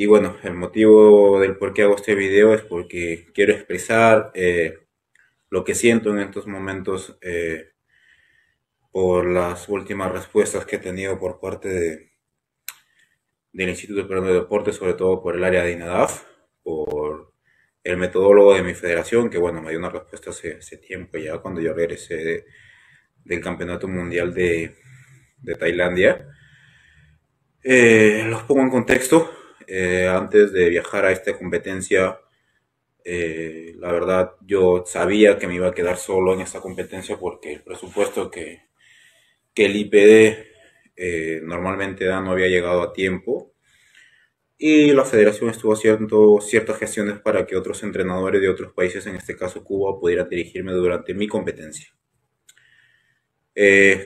Y bueno, el motivo del por qué hago este video es porque quiero expresar eh, lo que siento en estos momentos eh, por las últimas respuestas que he tenido por parte de, del Instituto Peruano de Deportes, sobre todo por el área de INADAF, por el metodólogo de mi federación, que bueno, me dio una respuesta hace, tiempo ya, cuando yo regresé del Campeonato Mundial de, Tailandia. Eh, los pongo en contexto. Eh, antes de viajar a esta competencia, eh, la verdad yo sabía que me iba a quedar solo en esta competencia porque el presupuesto que, el IPD eh, normalmente da no había llegado a tiempo. Y la federación estuvo haciendo ciertas gestiones para que otros entrenadores de otros países, en este caso Cuba, pudieran dirigirme durante mi competencia.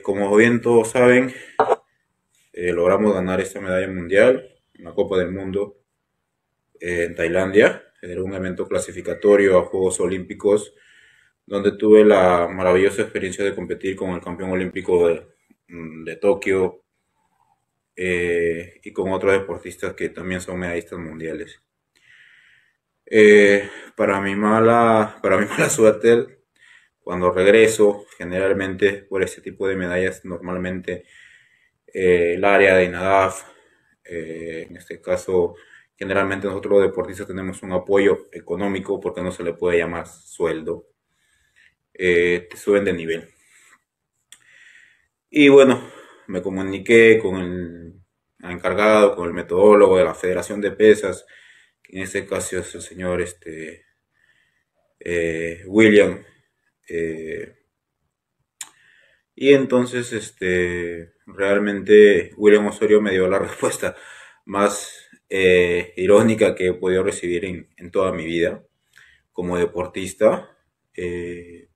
como bien todos saben, logramos ganar esta medalla mundial la Copa del Mundo eh, en Tailandia. Era un evento clasificatorio a Juegos Olímpicos donde tuve la maravillosa experiencia de competir con el campeón olímpico de, mm, Tokio eh, y con otros deportistas que también son medallistas mundiales. Eh, para, mi mala, para suerte, cuando regreso, generalmente por este tipo de medallas, normalmente el área de INADAF eh, en este caso, generalmente nosotros los deportistas tenemos un apoyo económico porque no se le puede llamar sueldo. Eh, suben de nivel. Y bueno, me comuniqué con el encargado, con el metodólogo de la Federación de Pesas, que en este caso es el señor este, eh, William. y entonces este, realmente William Osorio me dio la respuesta más eh, irónica que he podido recibir en, toda mi vida como deportista. Eh,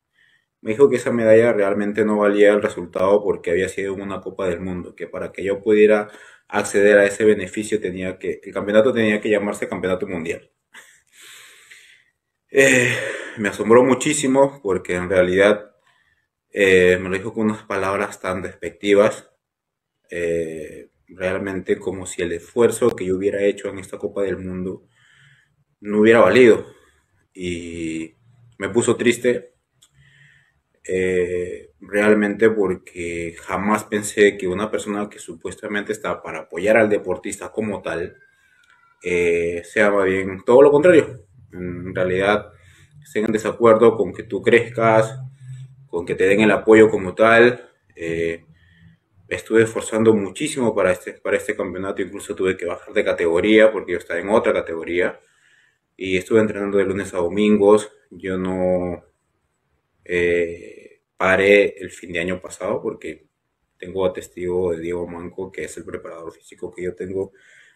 me dijo que esa medalla realmente no valía el resultado porque había sido una Copa del Mundo, que para que yo pudiera acceder a ese beneficio tenía que, el campeonato tenía que llamarse Campeonato Mundial. Eh, me asombró muchísimo porque en realidad me lo dijo con unas palabras tan despectivas eh, realmente como si el esfuerzo que yo hubiera hecho en esta Copa del Mundo no hubiera valido. Y me puso triste eh, realmente porque jamás pensé que una persona que supuestamente está para apoyar al deportista como tal, eh, sea más bien todo lo contrario. En realidad, estén en desacuerdo con que tú crezcas, con que te den el apoyo como tal. Eh, estuve esforzando muchísimo para este, para este campeonato, incluso tuve que bajar de categoría porque yo estaba en otra categoría y estuve entrenando de lunes a domingos, yo no eh, paré el fin de año pasado porque tengo a testigo de Diego Manco, que es el preparador físico que yo tengo,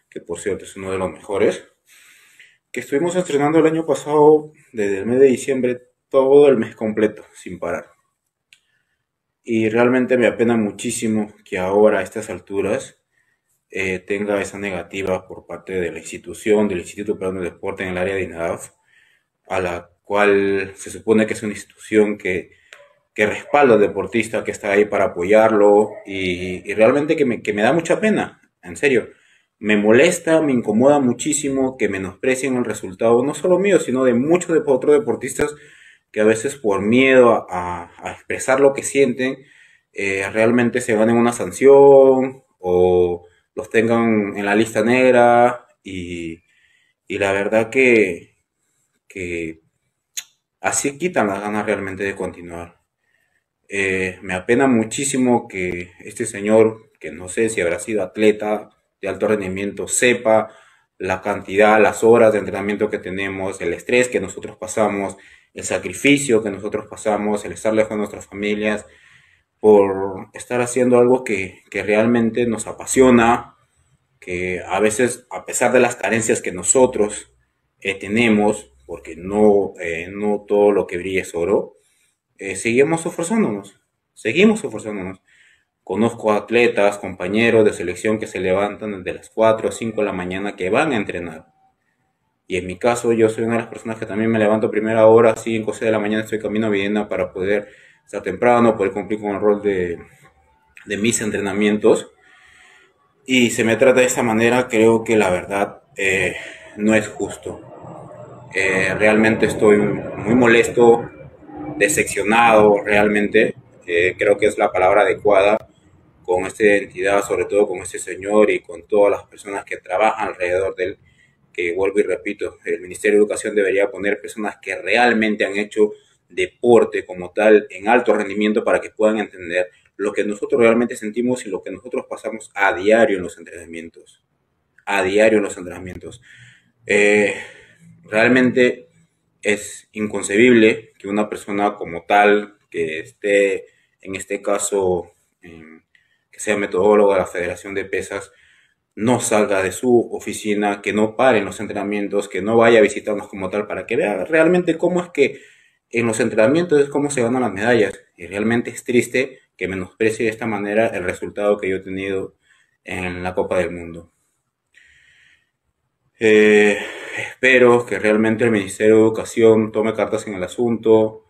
que por cierto es uno de los mejores, que estuvimos entrenando el año pasado desde el mes de diciembre todo el mes completo, sin parar y realmente me apena muchísimo que ahora a estas alturas eh, tenga esa negativa por parte de la institución, del Instituto Peruano de Deporte en el área de INAF, a la cual se supone que es una institución que, que respalda al deportista, que está ahí para apoyarlo, y, realmente que me, da mucha pena, en serio. Me molesta, me incomoda muchísimo que menosprecien el resultado, no solo mío, sino de muchos de, otros deportistas que a veces por miedo a, expresar lo que sienten, eh, realmente se van en una sanción o los tengan en la lista negra y, la verdad que, que, así quitan las ganas realmente de continuar. Eh, me apena muchísimo que este señor, que no sé si habrá sido atleta de alto rendimiento, sepa la cantidad, las horas de entrenamiento que tenemos, el estrés que nosotros pasamos, el sacrificio que nosotros pasamos, el estar lejos de nuestras familias, por estar haciendo algo que, realmente nos apasiona, que a veces, a pesar de las carencias que nosotros eh, tenemos, porque no, eh, no todo lo que brilla es oro, eh, seguimos esforzándonos, seguimos esforzándonos. Conozco atletas, compañeros de selección que se levantan desde las 4 o 5 de la mañana que van a entrenar y en mi caso, yo soy una de las personas que también me levanto primera hora, 5 6 de la mañana, estoy camino a Viena para poder estar temprano, poder cumplir con el rol de, de mis entrenamientos. Y se me trata de esa manera, creo que la verdad eh, no es justo. Eh, realmente estoy muy molesto, decepcionado, realmente. Eh, creo que es la palabra adecuada con esta entidad sobre todo con este señor y con todas las personas que trabajan alrededor de él que vuelvo y repito, el Ministerio de Educación debería poner personas que realmente han hecho deporte como tal en alto rendimiento para que puedan entender lo que nosotros realmente sentimos y lo que nosotros pasamos a diario en los entrenamientos. A diario en los entrenamientos. Eh, realmente es inconcebible que una persona como tal, que esté en este caso, que sea metodólogo de la Federación de Pesas, no salga de su oficina, que no pare en los entrenamientos, que no vaya a visitarnos como tal, para que vea realmente cómo es que en los entrenamientos es cómo se ganan las medallas. Y realmente es triste que menosprecie de esta manera el resultado que yo he tenido en la Copa del Mundo. Eh, espero que realmente el Ministerio de Educación tome cartas en el asunto,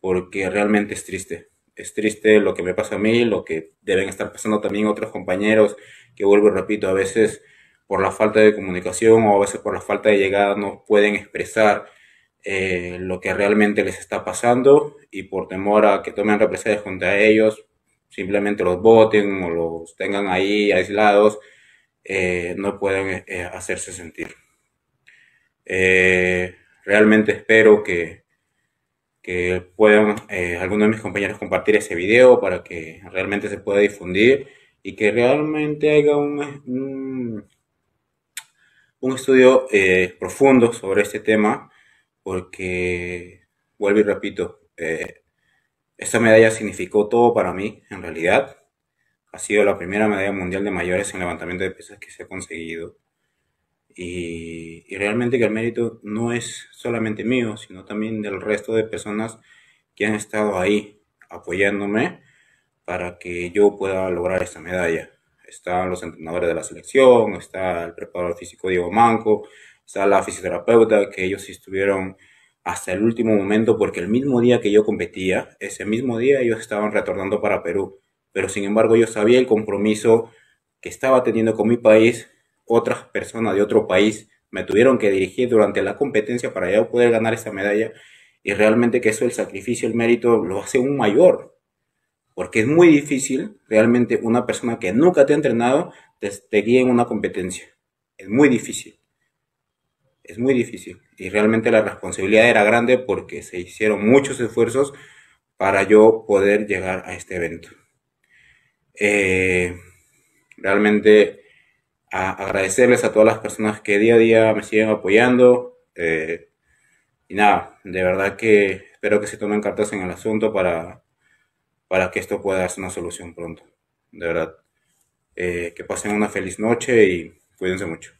porque realmente es triste es triste lo que me pasa a mí, lo que deben estar pasando también otros compañeros, que vuelvo y repito, a veces por la falta de comunicación o a veces por la falta de llegada no pueden expresar eh, lo que realmente les está pasando y por temor a que tomen represalias contra ellos, simplemente los voten o los tengan ahí aislados, eh, no pueden eh, hacerse sentir. realmente espero que que puedan eh, algunos de mis compañeros compartir ese video para que realmente se pueda difundir y que realmente haya un, un, estudio eh, profundo sobre este tema, porque, vuelvo y repito, eh, esta medalla significó todo para mí, en realidad. Ha sido la primera medalla mundial de mayores en levantamiento de pesas que se ha conseguido. Eh, y, realmente que el mérito no es solamente mío, sino también del resto de personas que han estado ahí apoyándome para que yo pueda lograr esta medalla. Están los entrenadores de la selección, está el preparador físico Diego Manco, está la fisioterapeuta, que ellos estuvieron hasta el último momento, porque el mismo día que yo competía, ese mismo día ellos estaban retornando para Perú. Pero sin embargo yo sabía el compromiso que estaba teniendo con mi país otras personas de otro país me tuvieron que dirigir durante la competencia para yo poder ganar esa medalla. Y realmente que eso, el sacrificio, el mérito, lo hace un mayor. Porque es muy difícil realmente una persona que nunca te ha entrenado te, guíe en una competencia. Es muy difícil. Es muy difícil. Y realmente la responsabilidad era grande porque se hicieron muchos esfuerzos para yo poder llegar a este evento. Eh, realmente a agradecerles a todas las personas que día a día me siguen apoyando. Eh, y nada, de verdad que espero que se tomen cartas en el asunto para, para que esto pueda darse una solución pronto. De verdad. Eh, que pasen una feliz noche y cuídense mucho.